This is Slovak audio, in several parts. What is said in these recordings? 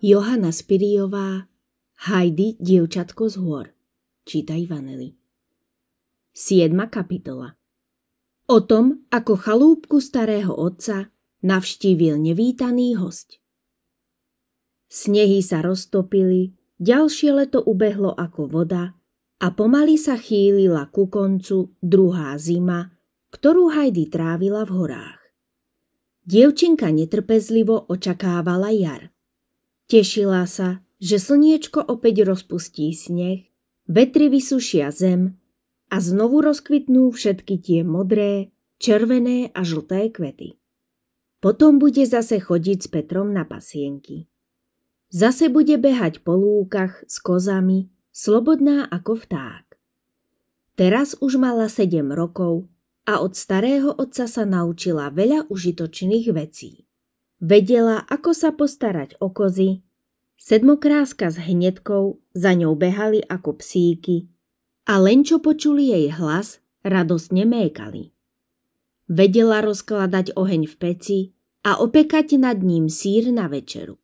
Johana Spiriová Hajdy, dievčatko z hôr. Číta Ivanely. 7. kapitola O tom, ako chalúbku starého otca navštívil nevítaný host. Snehy sa roztopili, ďalšie leto ubehlo ako voda a pomaly sa chýlila ku koncu druhá zima, ktorú Hajdy trávila v horách. Dievčinka netrpezlivo očakávala jar. Tešila sa, že slniečko opäť rozpustí sneh, vetri vysušia zem a znovu rozkvitnú všetky tie modré, červené a žlté kvety. Potom bude zase chodiť s Petrom na pasienky. Zase bude behať po lúkach s kozami, slobodná ako vták. Teraz už mala sedem rokov a od starého otca sa naučila veľa užitočných vecí. Vedela, ako sa postarať o kozy. Sedmokráska s hnedkou za ňou behali ako psíky a len čo počuli jej hlas, radosť nemékali. Vedela rozkladať oheň v peci a opekať nad ním sír na večeru.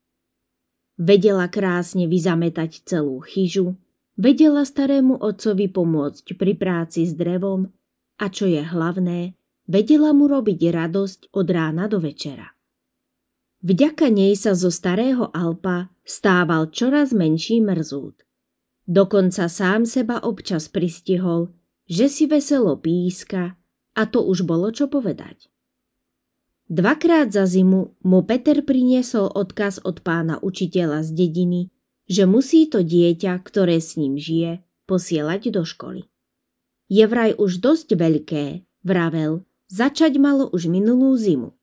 Vedela krásne vyzametať celú chyžu, vedela starému otcovi pomôcť pri práci s drevom a čo je hlavné, vedela mu robiť radosť od rána do večera. Vďaka nej sa zo starého Alpa stával čoraz menší mrzút. Dokonca sám seba občas pristihol, že si veselo píska a to už bolo čo povedať. Dvakrát za zimu mu Peter priniesol odkaz od pána učiteľa z dediny, že musí to dieťa, ktoré s ním žije, posielať do školy. Je vraj už dosť veľké, vravel, začať malo už minulú zimu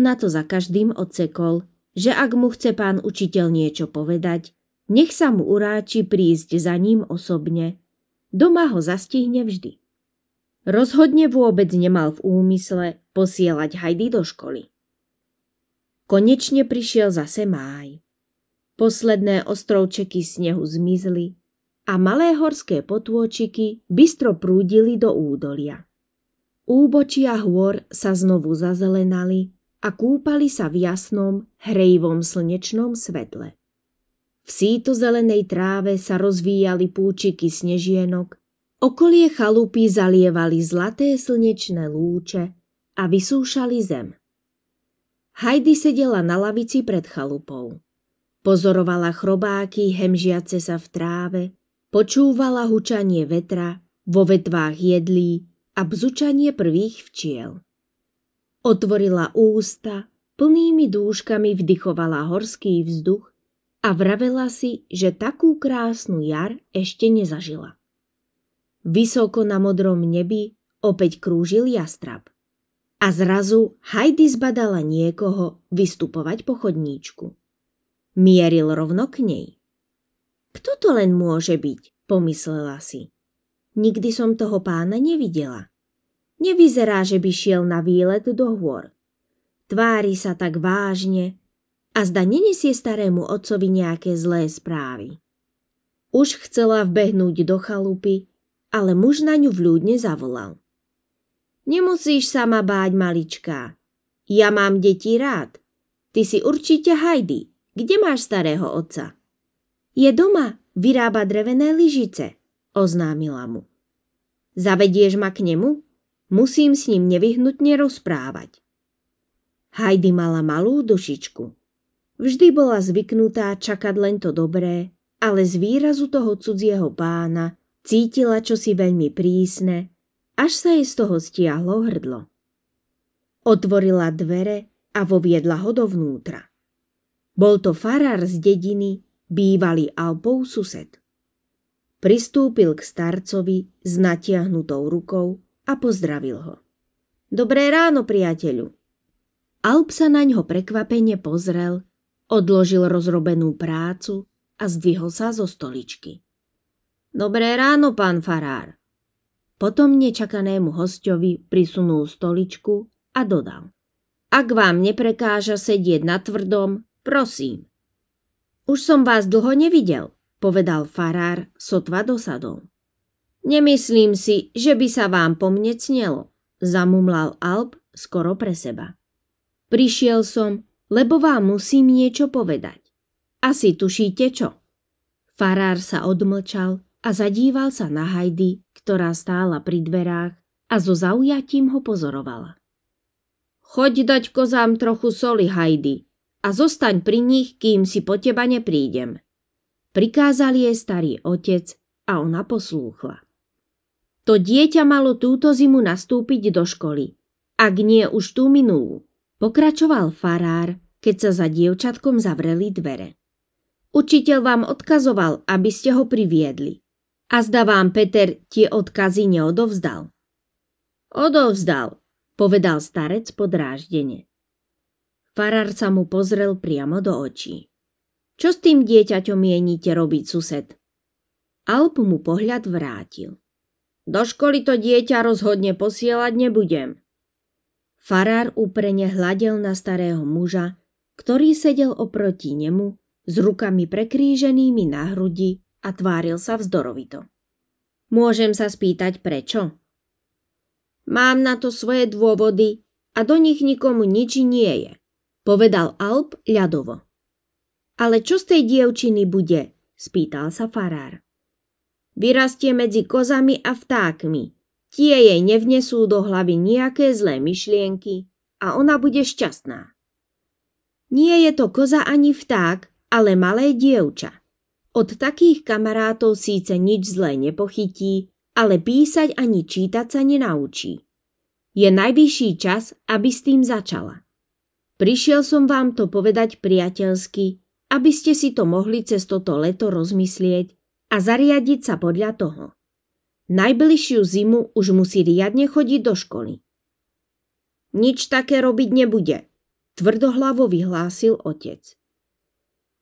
na to za každým odsekol, že ak mu chce pán učiteľ niečo povedať, nech sa mu uráči prísť za ním osobne. Doma ho zastihne vždy. Rozhodne vôbec nemal v úmysle posielať Hajdy do školy. Konečne prišiel zase máj. Posledné ostrovčeky snehu zmizli a malé horské potôčiky bystro prúdili do údolia. Úbočia hôr sa znovu zazelenali a kúpali sa v jasnom, hrejvom slnečnom svetle. V síto zelenej tráve sa rozvíjali púčiky snežienok, okolie chalupy zalievali zlaté slnečné lúče a vysúšali zem. Heidi sedela na lavici pred chalupou. Pozorovala chrobáky hemžiace sa v tráve, počúvala hučanie vetra, vo vetvách jedlí a bzučanie prvých včiel. Otvorila ústa, plnými dúškami vdychovala horský vzduch a vravela si, že takú krásnu jar ešte nezažila. Vysoko na modrom nebi opäť krúžil jastrab. A zrazu Heidi zbadala niekoho vystupovať po chodníčku. Mieril rovno k nej. Kto to len môže byť, pomyslela si. Nikdy som toho pána nevidela. Nevyzerá, že by šiel na výlet do hôr. Tvári sa tak vážne a zda nenesie starému otcovi nejaké zlé správy. Už chcela vbehnúť do chalupy, ale muž na ňu vľúdne zavolal. Nemusíš sa ma báť, maličká. Ja mám deti rád. Ty si určite hajdy, Kde máš starého otca? Je doma, vyrába drevené lyžice, oznámila mu. Zavedieš ma k nemu? Musím s ním nevyhnutne rozprávať. Heidi mala malú dušičku. Vždy bola zvyknutá čakať len to dobré, ale z výrazu toho cudzieho pána cítila čosi veľmi prísne, až sa jej z toho stiahlo hrdlo. Otvorila dvere a voviedla ho dovnútra. Bol to farár z dediny, bývalý Alpou sused. Pristúpil k starcovi s natiahnutou rukou a pozdravil ho. Dobré ráno, priateľu. Alp sa na ňo prekvapene pozrel, odložil rozrobenú prácu a zdvihol sa zo stoličky. Dobré ráno, pán Farár. Potom nečakanému hostovi prisunul stoličku a dodal. Ak vám neprekáža sedieť na tvrdom, prosím. Už som vás dlho nevidel, povedal farár, sotva dosadol. Nemyslím si, že by sa vám po mne cnelo, zamumlal Alp skoro pre seba. Prišiel som, lebo vám musím niečo povedať. Asi tušíte čo? Farár sa odmlčal a zadíval sa na Hajdy, ktorá stála pri dverách a so zaujatím ho pozorovala. Choď dať kozám trochu soli, Hajdy, a zostaň pri nich, kým si po teba neprídem. Prikázal jej starý otec a ona poslúchla. To dieťa malo túto zimu nastúpiť do školy. Ak nie už tú minulú, pokračoval farár, keď sa za dievčatkom zavreli dvere. Učiteľ vám odkazoval, aby ste ho priviedli. A zdá vám Peter tie odkazy neodovzdal. Odovzdal, povedal starec podráždene. Farár sa mu pozrel priamo do očí. Čo s tým dieťaťom mienite robiť, sused? Alp mu pohľad vrátil. Do školy to dieťa rozhodne posielať nebudem. Farár úprene hľadel na starého muža, ktorý sedel oproti nemu s rukami prekríženými na hrudi a tváril sa vzdorovito. Môžem sa spýtať prečo? Mám na to svoje dôvody a do nich nikomu nič nie je, povedal Alp ľadovo. Ale čo z tej dievčiny bude? spýtal sa farár. Vyrastie medzi kozami a vtákmi. Tie jej nevnesú do hlavy nejaké zlé myšlienky a ona bude šťastná. Nie je to koza ani vták, ale malé dievča. Od takých kamarátov síce nič zlé nepochytí, ale písať ani čítať sa nenaučí. Je najvyšší čas, aby s tým začala. Prišiel som vám to povedať priateľsky, aby ste si to mohli cez toto leto rozmyslieť a zariadiť sa podľa toho. Najbližšiu zimu už musí riadne chodiť do školy. Nič také robiť nebude, tvrdohlavo vyhlásil otec.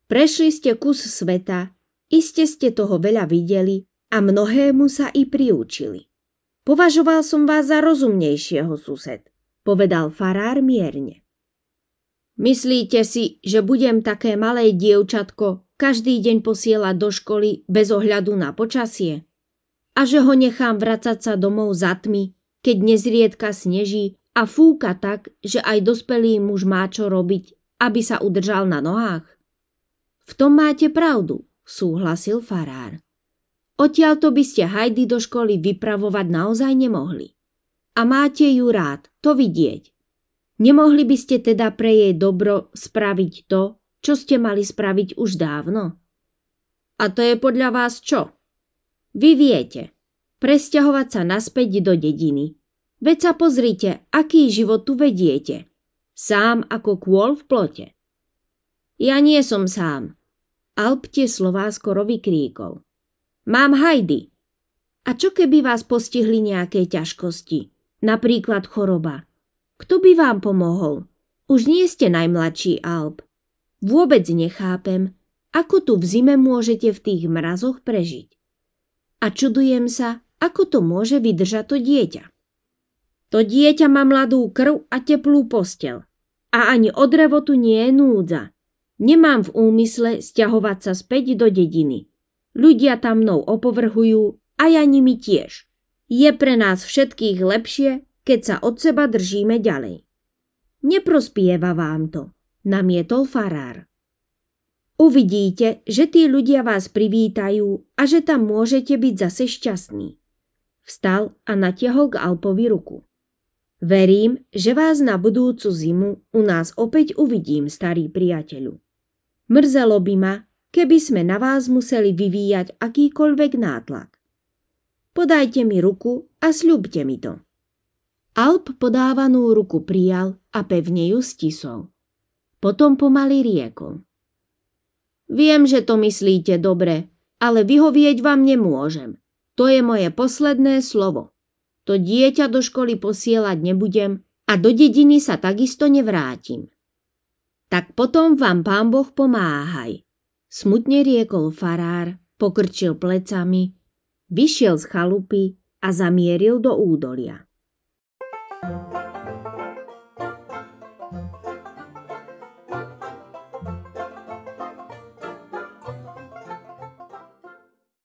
Prešli ste kus sveta, iste ste toho veľa videli a mnohému sa i priučili. Považoval som vás za rozumnejšieho sused, povedal farár mierne. Myslíte si, že budem také malé dievčatko každý deň posielať do školy bez ohľadu na počasie? A že ho nechám vracať sa domov za tmy, keď nezriedka sneží a fúka tak, že aj dospelý muž má čo robiť, aby sa udržal na nohách? V tom máte pravdu, súhlasil farár. Odtiaľto by ste Hajdy do školy vypravovať naozaj nemohli. A máte ju rád, to vidieť. Nemohli by ste teda pre jej dobro spraviť to, čo ste mali spraviť už dávno? A to je podľa vás čo? Vy viete. Presťahovať sa naspäť do dediny. Veď sa pozrite, aký život tu vediete. Sám ako kôl v plote. Ja nie som sám. Alp tie slová skoro vykríkol. Mám Hajdy. A čo keby vás postihli nejaké ťažkosti? Napríklad choroba. Kto by vám pomohol? Už nie ste najmladší Alp. Vôbec nechápem, ako tu v zime môžete v tých mrazoch prežiť. A čudujem sa, ako to môže vydržať to dieťa. To dieťa má mladú krv a teplú postel. A ani od revotu nie je núdza. Nemám v úmysle stiahovať sa späť do dediny. Ľudia tam mnou opovrhujú a ja nimi tiež. Je pre nás všetkých lepšie, keď sa od seba držíme ďalej. Neprospieva vám to, namietol farár. Uvidíte, že tí ľudia vás privítajú a že tam môžete byť zase šťastní. Vstal a natiahol k Alpovi ruku. Verím, že vás na budúcu zimu u nás opäť uvidím, starý priateľu. Mrzelo by ma, keby sme na vás museli vyvíjať akýkoľvek nátlak. Podajte mi ruku a sľubte mi to. Alp podávanú ruku prijal a pevne ju stisol. Potom pomaly riekol. Viem, že to myslíte dobre, ale vyhovieť vám nemôžem. To je moje posledné slovo. To dieťa do školy posielať nebudem a do dediny sa takisto nevrátim. Tak potom vám pán Boh pomáhaj. Smutne riekol farár, pokrčil plecami, vyšiel z chalupy a zamieril do údolia. Thank you.